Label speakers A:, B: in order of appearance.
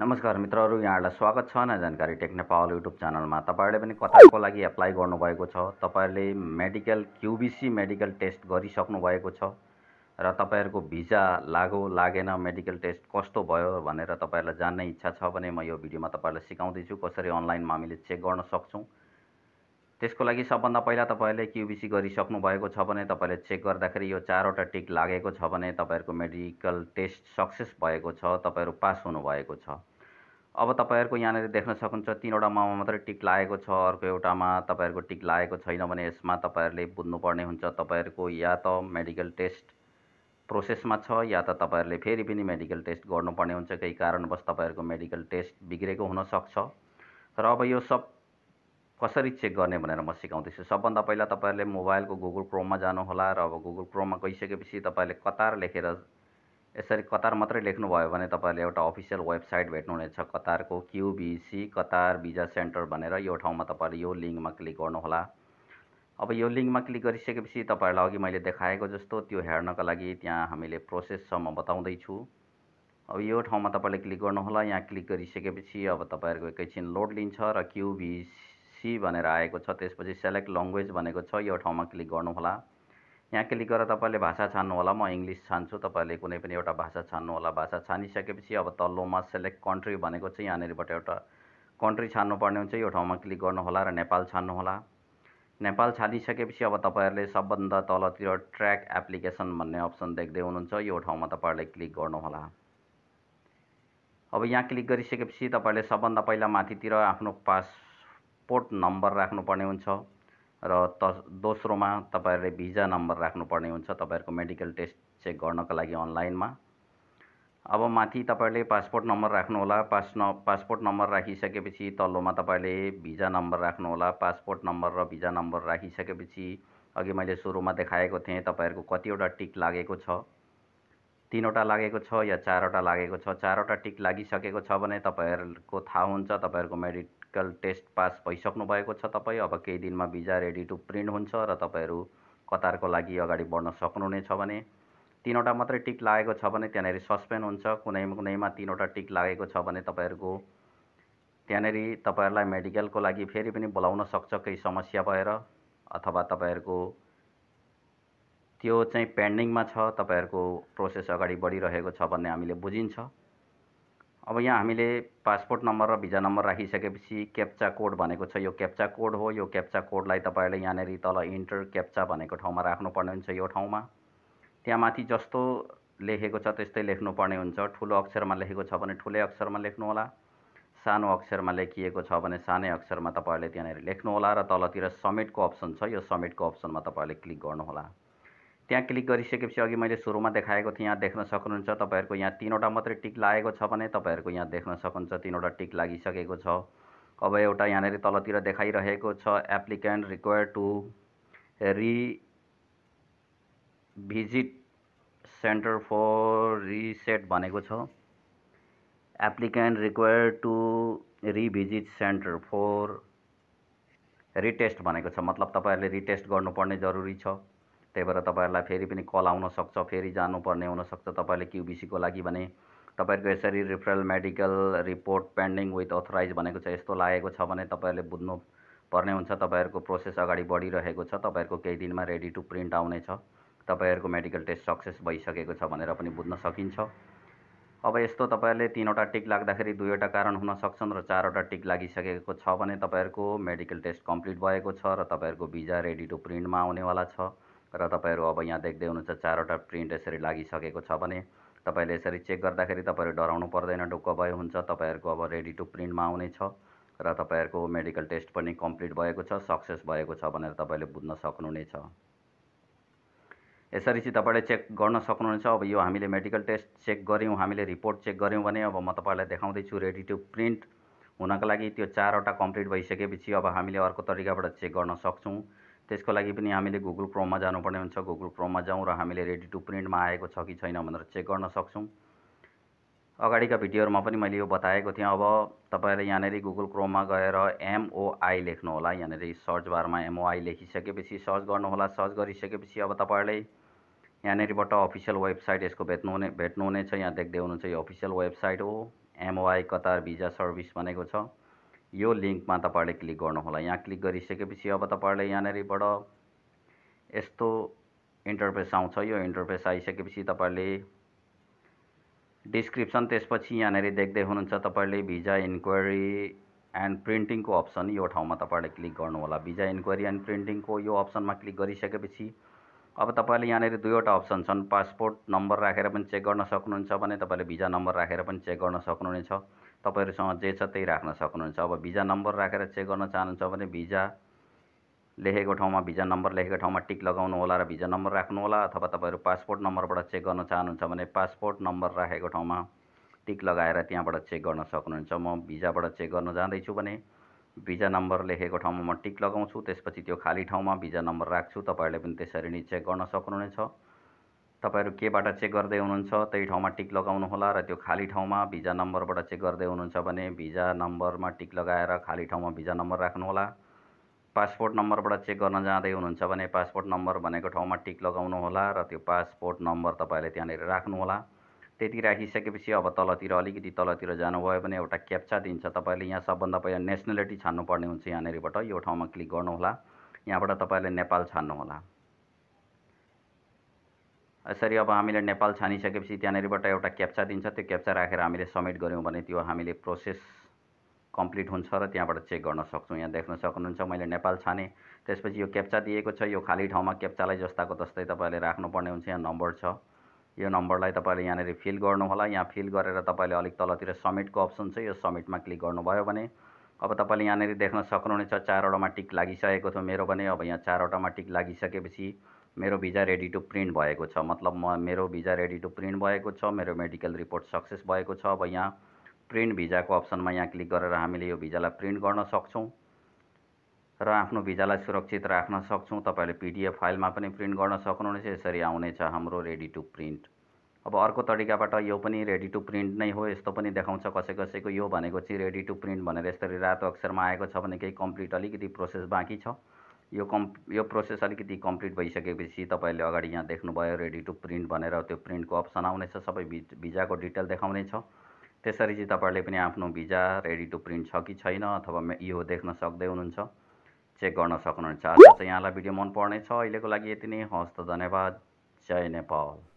A: नमस्कार मित्रहरू यहाँहरूलाई स्वागत छ नयाँ जानकारी टेक्ने पावल युट्युब च्यानलमा तपाईँहरूले पनि कताको लागि एप्लाई गर्नुभएको छ तपाईँहरूले मेडिकल क्युबिसी मेडिकल टेस्ट गरिसक्नु भएको छ र तपाईँहरूको भिजा लागो लागेन मेडिकल टेस्ट कस्तो भयो भनेर तपाईँहरूलाई जान्ने इच्छा छ भने म यो भिडियोमा तपाईँहरूलाई सिकाउँदैछु कसरी अनलाइनमा हामीले चेक गर्न सक्छौँ त्यसको लागि सबभन्दा पहिला तपाईँहरूले क्युबिसी गरिसक्नु भएको छ भने तपाईँले चेक गर्दाखेरि यो चारवटा टिक लागेको छ भने तपाईँहरूको मेडिकल टेस्ट सक्सेस भएको छ तपाईँहरू पास हुनुभएको छ अब तपाईँहरूको यहाँनिर देख्न सक्नुहुन्छ तिनवटामा मात्रै टिक लागेको छ अर्को एउटामा तपाईँहरूको टिक लागेको छैन भने यसमा तपाईँहरूले बुझ्नुपर्ने हुन्छ तपाईँहरूको या त मेडिकल टेस्ट प्रोसेसमा छ या त तपाईँहरूले फेरि पनि मेडिकल टेस्ट गर्नुपर्ने हुन्छ केही कारणवश तपाईँहरूको मेडिकल टेस्ट बिग्रेको हुनसक्छ र अब यो सब कसरी चेक गर्ने भनेर म सिकाउँदैछु सबभन्दा पहिला तपाईँहरूले मोबाइलको गुगल क्रोममा जानुहोला र अब गुगल क्रोममा गइसकेपछि तपाईँले कतार लेखेर यसरी कतार मात्रै लेख्नुभयो भने तपाईँहरूले एउटा अफिसियल वेबसाइट भेट्नुहुनेछ कतारको क्युबिसी कतार भिजा सेन्टर भनेर यो ठाउँमा तपाईँहरूले यो लिङ्कमा क्लिक गर्नुहोला अब यो लिङ्कमा क्लिक गरिसकेपछि तपाईँहरूलाई अघि मैले देखाएको जस्तो त्यो हेर्नको लागि त्यहाँ हामीले प्रोसेस छ म बताउँदैछु अब यो ठाउँमा तपाईँले क्लिक गर्नुहोला यहाँ क्लिक गरिसकेपछि अब तपाईँहरूको एकैछिन लोड लिन्छ र क्युबिसी सी भनेर आएको छ त्यसपछि सेलेक्ट ल्याङ्ग्वेज भनेको छ यो ठाउँमा क्लिक गर्नुहोला यहाँ क्लिक गरेर तपाईँले भाषा छान्नु होला म इङ्ग्लिस छान्छु तपाईँहरूले कुनै पनि एउटा भाषा छान्नुहोला भाषा छानिसकेपछि अब तल्लोमा सेलेक्ट कन्ट्री भनेको चाहिँ यहाँनिरबाट एउटा कन्ट्री छान्नुपर्ने हुन्छ यो ठाउँमा क्लिक गर्नुहोला र नेपाल छान्नुहोला नेपाल छानिसकेपछि अब तपाईँहरूले सबभन्दा तलतिर ट्र्याक एप्लिकेसन भन्ने अप्सन देख्दै हुनुहुन्छ यो ठाउँमा तपाईँहरूले क्लिक गर्नुहोला अब यहाँ क्लिक गरिसकेपछि तपाईँले सबभन्दा पहिला माथितिर आफ्नो पास पासपोर्ट नम्बर राख्नुपर्ने हुन्छ र त दोस्रोमा तपाईँहरूले भिजा नम्बर राख्नुपर्ने हुन्छ तपाईँहरूको मेडिकल टेस्ट चेक गर्नको लागि अनलाइनमा अब माथि तपाईँहरूले पासपोर्ट नम्बर राख्नुहोला पास न पासपोर्ट नम्बर राखिसकेपछि तल्लोमा तपाईँले भिजा नम्बर राख्नुहोला पासपोर्ट नम्बर र भिजा नम्बर राखिसकेपछि अघि मैले सुरुमा देखाएको थिएँ तपाईँहरूको कतिवटा टिक लागेको छ तिनवटा लागेको छ या चारवटा लागेको छ चारवटा टिक लागिसकेको छ भने तपाईँहरूको थाहा हुन्छ तपाईँहरूको मेडिट प्र्याक्टिकल टेस्ट पास भइसक्नु भएको छ तपाईँ अब केही दिनमा भिजा रेडी टु प्रिन्ट हुन्छ र तपाईँहरू कतारको लागि अगाडि बढ्न सक्नुहुनेछ भने तिनवटा मात्रै टिक लागेको छ भने त्यहाँनिर सस्पेन्ड हुन्छ कुनै कुनैमा तिनवटा टिक लागेको छ भने तपाईँहरूको त्यहाँनिर तपाईँहरूलाई मेडिकलको लागि फेरि पनि बोलाउन सक्छ केही समस्या भएर अथवा तपाईँहरूको त्यो चाहिँ पेन्डिङमा छ तपाईँहरूको प्रोसेस अगाडि बढिरहेको छ भन्ने हामीले बुझिन्छ अब यहाँ हामीले पासपोर्ट नम्बर र भिजा नम्बर राखिसकेपछि क्याप्चा कोड भनेको छ यो क्याप्चा कोड हो यो क्याप्चा कोडलाई तपाईँले यहाँनिर तल इन्टर क्याप्चा भनेको ठाउँमा राख्नुपर्ने हुन्छ यो ठाउँमा त्यहाँ माथि जस्तो लेखेको छ त्यस्तै लेख्नुपर्ने हुन्छ ठुलो अक्षरमा लेखेको छ भने ठुलै अक्षरमा लेख्नुहोला सानो अक्षरमा लेखिएको छ भने सानै अक्षरमा तपाईँले त्यहाँनिर लेख्नुहोला र तलतिर समेटको अप्सन छ यो समेटको अप्सनमा तपाईँले क्लिक गर्नुहोला त्यहाँ क्लिक गरिसकेपछि अघि मैले सुरुमा देखाएको थिएँ यहाँ देख्न सक्नुहुन्छ तपाईँहरूको यहाँ तिनवटा मात्रै टिक लागेको छ भने तपाईँहरूको यहाँ देख्न सक्नुहुन्छ तिनवटा टिक लागिसकेको छ अब एउटा यहाँनिर तलतिर देखाइरहेको छ applicant require to re visit centre for reset भनेको छ applicant require to revisit centre for retest भनेको छ मतलब तपाईँहरूले रिटेस्ट गर्नुपर्ने जरुरी छ त्यही भएर तपाईँहरूलाई फेरि पनि कल आउनसक्छ फेरि जानुपर्ने हुनसक्छ तपाईँले क्युबिसीको लागि भने तपाईँहरूको यसरी referral medical report pending with authorise भनेको छ यस्तो लागेको छ भने तपाईँहरूले बुझ्नु पर्ने हुन्छ तपाईँहरूको प्रोसेस अगाडि बढिरहेको छ तपाईँहरूको केही दिनमा रेडी टु प्रिन्ट आउनेछ तपाईँहरूको मेडिकल टेस्ट सक्सेस भइसकेको छ भनेर पनि बुझ्न सकिन्छ अब यस्तो तपाईँहरूले तिनवटा टिक लाग्दाखेरि दुईवटा कारण हुन सक्छन् र चारवटा टिक लागिसकेको छ भने तपाईँहरूको मेडिकल टेस्ट कम्प्लिट भएको छ र तपाईँहरूको भिजा रेडी टु प्रिन्टमा आउनेवाला छ र तपाईँहरू अब यहाँ देख्दै हुनुहुन्छ चारवटा प्रिन्ट यसरी लागिसकेको छ भने तपाईँले यसरी चेक गर्दाखेरि तपाईँहरू डराउनु पर्दैन ढुक्क भयो हुन्छ तपाईँहरूको अब रेडी टु प्रिन्टमा आउने छ र तपाईँहरूको मेडिकल टेस्ट पनि कम्प्लिट भएको छ सक्सेस भएको छ भनेर तपाईँले बुझ्न सक्नुहुनेछ यसरी चाहिँ तपाईँले चेक गर्न सक्नुहुनेछ अब यो हामीले मेडिकल टेस्ट चेक गऱ्यौँ हामीले रिपोर्ट चेक गऱ्यौँ भने अब म तपाईँलाई देखाउँदैछु रेडी टु प्रिन्ट हुनको लागि त्यो चारवटा कम्प्लिट भइसकेपछि अब हामीले अर्को तरिकाबाट चेक गर्न सक्छौँ त्यसको लागि पनि हामीले गुगल क्रोममा जानुपर्ने हुन्छ गुगल क्रोममा जाउँ र हामीले रेडी टु प्रिन्टमा आएको छ कि छैन भनेर चेक गर्न सक्छौँ अगाडिका भिडियोहरूमा पनि मैले यो बताएको थिएँ अब तपाईँले यहाँनिर गुगल क्रोममा गएर एमओआई लेख्नुहोला यहाँनिर सर्च बारमा एमओआई लेखिसकेपछि सर्च गर्नुहोला सर्च गरिसकेपछि अब तपाईँले यहाँनिरबाट अफिसियल वेबसाइट यसको भेट्नुहुने भेट्नुहुनेछ यहाँ देख्दै हुनुहुन्छ यो अफिसियल वेबसाइट हो एमओआई कतार भिजा सर्भिस भनेको छ यो लिङ्कमा तपाईँले क्लिक गर्नुहोला यहाँ क्लिक गरिसकेपछि अब तपाईँले यहाँनिरबाट यस्तो इन्टरफेस आउँछ यो इन्टरफेस आइसकेपछि तपाईँले डिस्क्रिप्सन त्यसपछि यहाँनिर देख्दै हुनुहुन्छ तपाईँले भिजा इन्क्वायरी एन्ड प्रिन्टिङको अप्सन यो ठाउँमा तपाईँले क्लिक गर्नुहोला भिजा इन्क्वायरी एन्ड प्रिन्टिङको यो अप्सनमा क्लिक गरिसकेपछि अब तपाईँले यहाँनिर दुईवटा अप्सन छन् पासपोर्ट नम्बर राखेर पनि चेक गर्न सक्नुहुन्छ भने तपाईँले भिजा नम्बर राखेर पनि चेक गर्न सक्नुहुनेछ तपाईँहरूसँग जे छ त्यही राख्न सक्नुहुन्छ अब भिजा नम्बर राखेर चेक गर्न चाहनुहुन्छ भने भिजा लेखेको ठाउँमा भिजा नम्बर लेखेको ठाउँमा टिक लगाउनु होला र भिजा नम्बर राख्नु होला अथवा तपाईँहरू पासपोर्ट नम्बरबाट चेक गर्न चाहनुहुन्छ भने पासपोर्ट नम्बर राखेको ठाउँमा टिक लगाएर त्यहाँबाट चेक गर्न सक्नुहुन्छ म भिजाबाट चेक गर्न जाँदैछु भने भिजा नम्बर लेखेको ठाउँमा म टिक लगाउँछु त्यसपछि त्यो खाली ठाउँमा भिजा नम्बर राख्छु तपाईँहरूले पनि त्यसरी नै चेक गर्न सक्नुहुनेछ तपाईँहरू केबाट चेक गर्दै हुनुहुन्छ त्यही ठाउँमा टिक लगाउनुहोला र त्यो खाली ठाउँमा भिजा नम्बरबाट चेक गर्दै हुनुहुन्छ भने भिजा नम्बरमा टिक लगाएर खाली ठाउँमा भिजा नम्बर राख्नुहोला पासपोर्ट नम्बरबाट चेक गर्न जाँदै हुनुहुन्छ भने पासपोर्ट नम्बर भनेको ठाउँमा टिक लगाउनुहोला र त्यो पासपोर्ट नम्बर तपाईँले त्यहाँनिर राख्नुहोला त्यति राखिसकेपछि अब तलतिर अलिकति तलतिर जानुभयो भने एउटा क्याप्चा दिन्छ तपाईँले यहाँ सबभन्दा पहिला नेसनलिटी छान्नुपर्ने हुन्छ यहाँनिरबाट यो ठाउँमा क्लिक गर्नुहोला यहाँबाट तपाईँले नेपाल छान्नुहोला यसरी अब हामीले नेपाल छानिसकेपछि त्यहाँनिरबाट एउटा क्याप्चा दिन्छ त्यो क्याप्चा राखेर हामीले सब्मिट गऱ्यौँ भने त्यो हामीले प्रोसेस कम्प्लिट हुन्छ र त्यहाँबाट चेक गर्न सक्छौँ यहाँ देख्न सक्नुहुन्छ मैले नेपाल छाने त्यसपछि यो क्याप्चा दिएको छ यो खाली ठाउँमा क्याप्चालाई जस्ताको तस्तै तपाईँले राख्नुपर्ने हुन्छ यहाँ नम्बर छ यो नम्बरलाई तपाईँले यहाँनिर फिल गर्नुहोला यहाँ फिल गरेर तपाईँले अलिक तलतिर सब्मिटको अप्सन छ यो सब्मिटमा क्लिक गर्नुभयो भने अब तपाईँले यहाँनिर देख्न सक्नुहुनेछ चारवटामा टिक लागिसकेको थियो मेरो पनि अब यहाँ चारवटामा टिक लागिसकेपछि मेरो भिजा रेडी टु प्रिन्ट भएको छ मतलब म मेरो भिजा रेडी टु प्रिन्ट भएको छ मेरो मेडिकल रिपोर्ट सक्सेस भएको छ अब यहाँ प्रिन्ट भिजाको अप्सनमा यहाँ क्लिक गरेर हामीले यो भिजालाई प्रिन्ट गर्न सक्छौँ र आफ्नो भिजालाई सुरक्षित राख्न सक्छौँ तपाईँले पिडिएफ फाइलमा पनि प्रिन्ट गर्न सक्नुहुनेछ यसरी आउनेछ हाम्रो रेडी टु प्रिन्ट अब अर्को तरिकाबाट यो पनि रेडी टु प्रिन्ट नै हो यस्तो पनि देखाउँछ कसै कसैको यो भनेको चाहिँ रेडी टु प्रिन्ट भनेर यसरी रातो अक्षरमा आएको छ भने केही कम्प्लिट अलिकति प्रोसेस बाँकी छ यो कम् यो प्रोसेस अलिकति कम्प्लिट भइसकेपछि तपाईँले अगाडि यहाँ देख्नुभयो रेडी टु प्रिन्ट भनेर त्यो प्रिन्टको अप्सन आउनेछ सबै भिज भिजाको डिटेल देखाउने छ त्यसरी चाहिँ तपाईँले पनि आफ्नो भिजा रेडी टु प्रिन्ट छ कि छैन अथवा यो देख्न सक्दै हुनुहुन्छ चेक गर्न सक्नुहुन्छ आज चाहिँ यहाँलाई भिडियो छ अहिलेको लागि यति नै हस्त धन्यवाद जय नेपाल